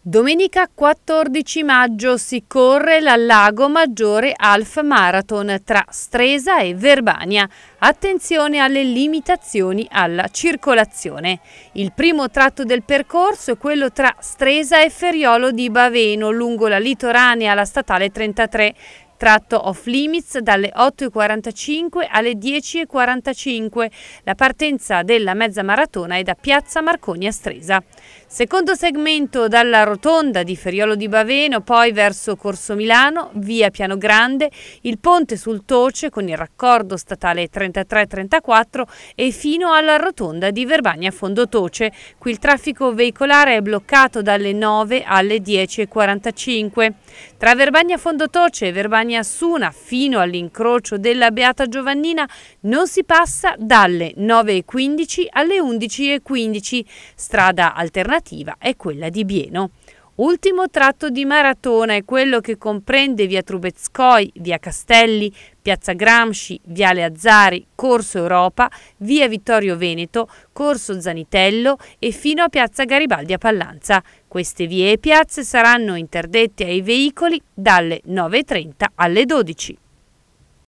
Domenica 14 maggio si corre la Lago Maggiore Alf Marathon tra Stresa e Verbania. Attenzione alle limitazioni alla circolazione. Il primo tratto del percorso è quello tra Stresa e Feriolo di Baveno lungo la litoranea alla statale 33 tratto off limits dalle 8.45 alle 10.45. La partenza della mezza maratona è da Piazza Marconi a Stresa. Secondo segmento dalla rotonda di Feriolo di Baveno, poi verso Corso Milano, via Piano Grande, il ponte sul Toce con il raccordo statale 33-34 e fino alla rotonda di Verbagna Fondo Toce. Qui il traffico veicolare è bloccato dalle 9 alle 10.45. Tra Verbagna Fondo Toce e Verbagna Giovanni Assuna fino all'incrocio della Beata Giovannina non si passa dalle 9.15 alle 11.15. Strada alternativa è quella di Bieno. Ultimo tratto di maratona è quello che comprende via Trubezcoi, via Castelli, piazza Gramsci, viale Azzari, corso Europa, via Vittorio Veneto, corso Zanitello e fino a piazza Garibaldi a Pallanza. Queste vie e piazze saranno interdette ai veicoli dalle 9.30 alle 12.00.